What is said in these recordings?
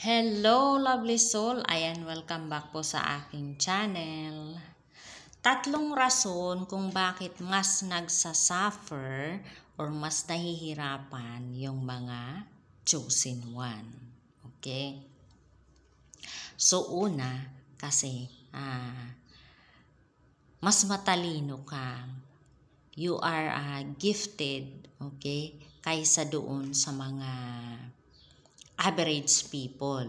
Hello lovely soul! Ayan, welcome back po sa aking channel. Tatlong rason kung bakit mas nagsasuffer or mas nahihirapan yung mga chosen one. Okay? So una, kasi ah, mas matalino ka. You are ah, gifted, okay? Kaysa doon sa mga average people.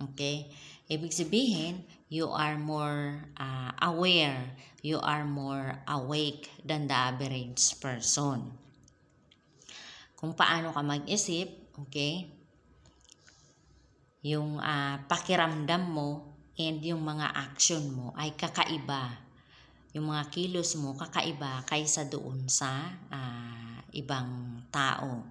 Okay? Ibig sabihin, you are more uh, aware, you are more awake than the average person. Kung paano ka mag-isip, okay? Yung uh, pakiramdam mo and yung mga action mo ay kakaiba. Yung mga kilos mo kakaiba kaysa doon sa uh, ibang tao.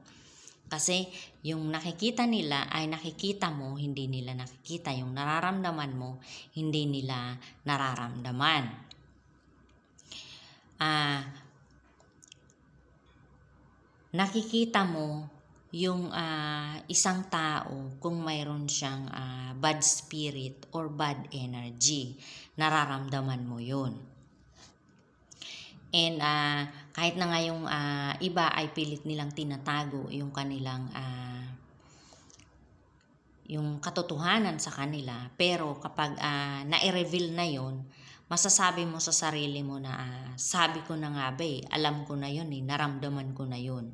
Kasi yung nakikita nila ay nakikita mo, hindi nila nakikita. Yung nararamdaman mo, hindi nila nararamdaman. Ah, nakikita mo yung uh, isang tao kung mayroon siyang uh, bad spirit or bad energy. Nararamdaman mo yun. And uh, kahit na nga yung uh, iba ay pilit nilang tinatago yung kanilang uh, yung katotohanan sa kanila pero kapag uh, ah, na-reveal na yon masasabi mo sa sarili mo na uh, sabi ko na nga ba eh, alam ko na yon eh, naramdaman ko na yon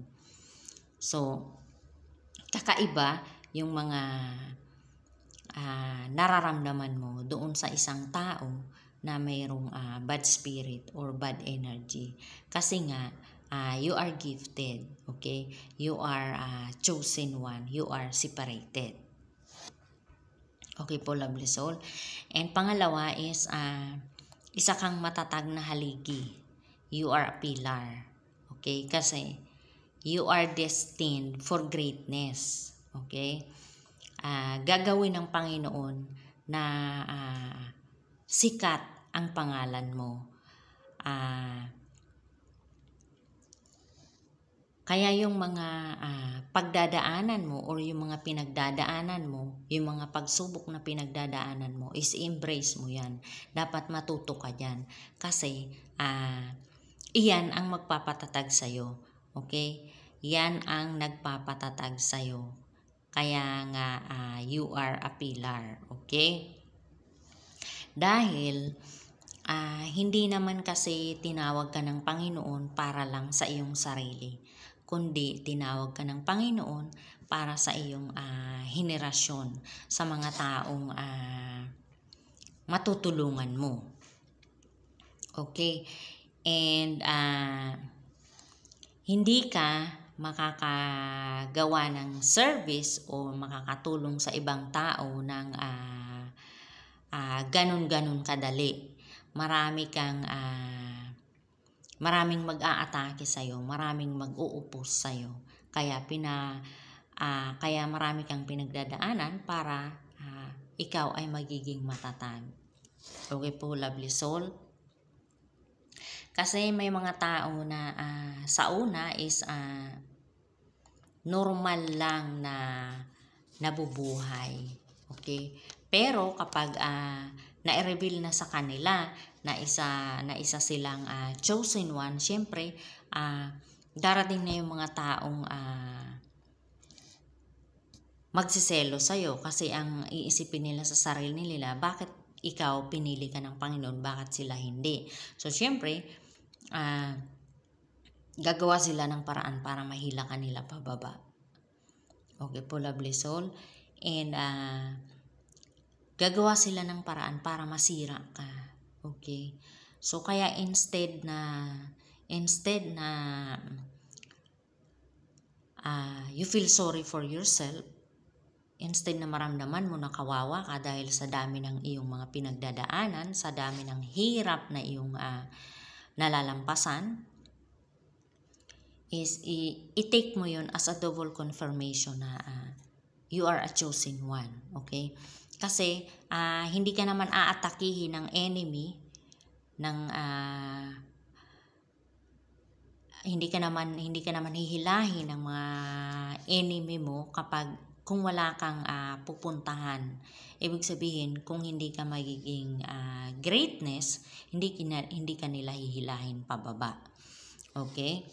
so kakaiba yung mga uh, nararamdaman mo doon sa isang tao na mayroong uh, bad spirit or bad energy. Kasi nga, uh, you are gifted, okay? You are uh, chosen one, you are separated. Okay po, lovely soul. And pangalawa is, uh, isa kang matatag na haligi. You are a pillar. Okay? Kasi, you are destined for greatness. Okay? Uh, gagawin ng Panginoon na uh, sikat ang pangalan mo. Uh, kaya yung mga uh, pagdadaanan mo or yung mga pinagdadaanan mo, yung mga pagsubok na pinagdadaanan mo, is embrace mo yan. Dapat matuto ka dyan. Kasi, uh, iyan ang magpapatatag sa'yo. Okay? Yan ang nagpapatatag sa'yo. Kaya nga, uh, you are a pillar. Okay? Dahil uh, hindi naman kasi tinawag ka ng Panginoon para lang sa iyong sarili, kundi tinawag ka ng Panginoon para sa iyong uh, henerasyon, sa mga taong uh, matutulungan mo. Okay? And uh, hindi ka makakagawa ng service o makakatulong sa ibang tao ng uh, uh, ganun-ganun kadali. Marami kang uh, maraming mag-aatake sa iyo, maraming mag-uupos sa iyo. Kaya pina uh, kaya marami kang pinagdadaanan para uh, ikaw ay magiging matatag. Okay po, lovely soul. Kasi may mga tao na uh, sa una is uh, normal lang na nabubuhay. Okay? Pero kapag uh, na-reveal na sa kanila na isa, na isa silang uh, chosen one, syempre, uh, darating na yung mga taong uh, sa iyo kasi ang iisipin nila sa sarili nila, bakit ikaw pinili ka ng Panginoon, bakit sila hindi? So, syempre, uh, gagawa sila ng paraan para mahila kanila pababa. Okay po, lovely soul. And, uh, gagawa sila ng paraan para masira ka. Okay? So, kaya instead na, instead na, uh, you feel sorry for yourself, instead na maramdaman mo na kawawa ka dahil sa dami ng iyong mga pinagdadaanan, sa dami ng hirap na iyong uh, nalalampasan, is i- i-take mo yon as a double confirmation na uh, you are a chosen one. Okay? Kasi uh, hindi ka naman aatakihin ng enemy ng uh, hindi ka naman hindi ka naman hihilahin ng mga enemy mo kapag kung wala kang uh, pupuntahan. Ibig sabihin, kung hindi ka magiging uh, greatness, hindi, kina, hindi ka nila hihilahin pababa. Okay?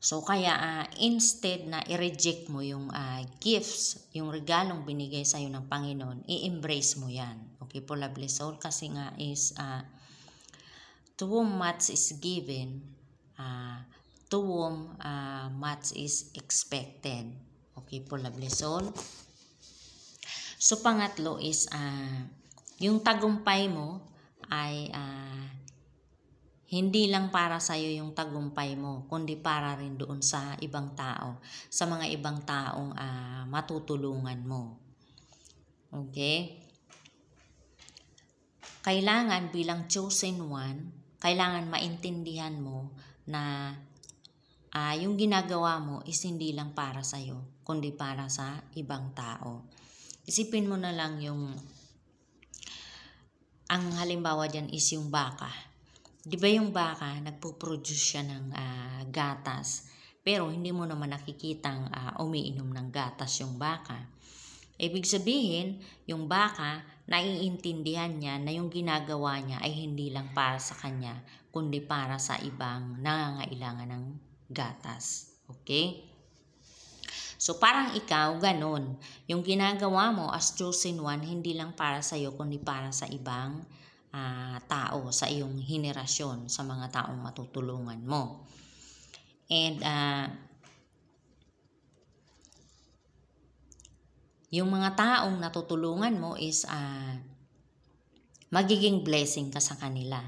So kaya uh, instead na i-reject mo yung uh, gifts, yung regalong binigay sa iyo ng Panginoon, i-embrace mo 'yan. Okay po, lovely soul, kasi nga is uh, to whom much is given, uh, to whom uh, much is expected. Okay po, lovely soul. So pangatlo is uh, yung tagumpay mo ay uh, hindi lang para sa iyo yung tagumpay mo, kundi para rin doon sa ibang tao, sa mga ibang taong uh, matutulungan mo. Okay? Kailangan bilang chosen one, kailangan maintindihan mo na uh, yung ginagawa mo is hindi lang para sa iyo, kundi para sa ibang tao. Isipin mo na lang yung ang halimbawa diyan is yung baka 'di ba yung baka nagpo-produce siya ng uh, gatas pero hindi mo naman nakikitang uh, umiinom ng gatas yung baka. Ibig sabihin, yung baka naiintindihan niya na yung ginagawa niya ay hindi lang para sa kanya kundi para sa ibang nangangailangan ng gatas. Okay? So parang ikaw, ganun. Yung ginagawa mo as chosen one, hindi lang para sa'yo, kundi para sa ibang uh, tao sa iyong henerasyon, sa mga taong matutulungan mo. And uh, yung mga taong natutulungan mo is uh, magiging blessing ka sa kanila.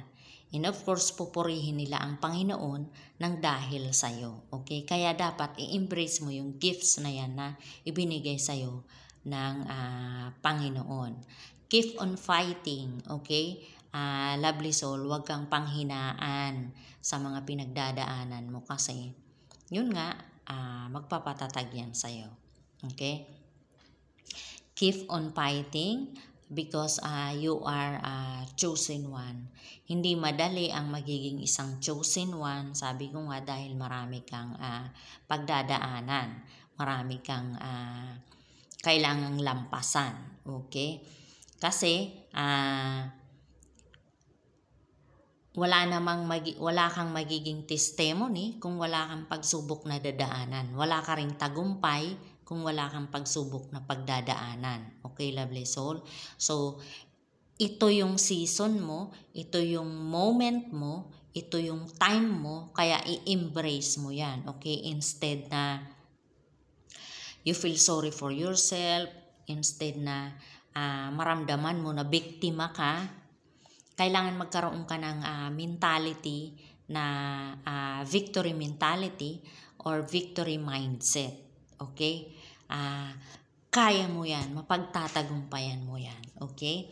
And of course, pupurihin nila ang Panginoon ng dahil sa iyo. Okay? Kaya dapat i-embrace mo yung gifts na yan na ibinigay sa iyo ng uh, Panginoon keep on fighting, okay? Uh, ah, lovely soul, huwag kang panghinaan sa mga pinagdadaanan mo kasi yun nga, uh, magpapatatag yan sa'yo. Okay? Keep on fighting because uh, you are uh, chosen one. Hindi madali ang magiging isang chosen one, sabi ko nga dahil marami kang uh, pagdadaanan, marami kang uh, kailangang lampasan. Okay? Kasi, ah, wala namang magi, wala kang magiging testimony kung wala kang pagsubok na dadaanan. Wala ka ring tagumpay kung wala kang pagsubok na pagdadaanan. Okay, lovely soul? So, ito yung season mo, ito yung moment mo, ito yung time mo, kaya i-embrace mo yan. Okay, instead na you feel sorry for yourself, instead na uh, maramdaman mo na biktima ka, kailangan magkaroon ka ng uh, mentality na uh, victory mentality or victory mindset. Okay? Uh, kaya mo yan, mapagtatagumpayan mo yan. Okay?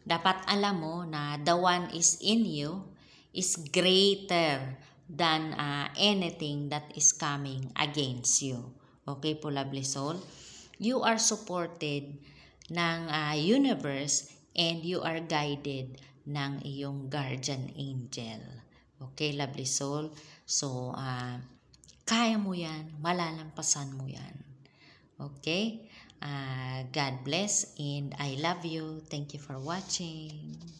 Dapat alam mo na the one is in you is greater than uh, anything that is coming against you. Okay, po, Pula Blisol? you are supported ng uh, universe and you are guided ng iyong guardian angel. Okay, lovely soul? So, uh, kaya mo yan, malalampasan mo yan. Okay? Uh, God bless and I love you. Thank you for watching.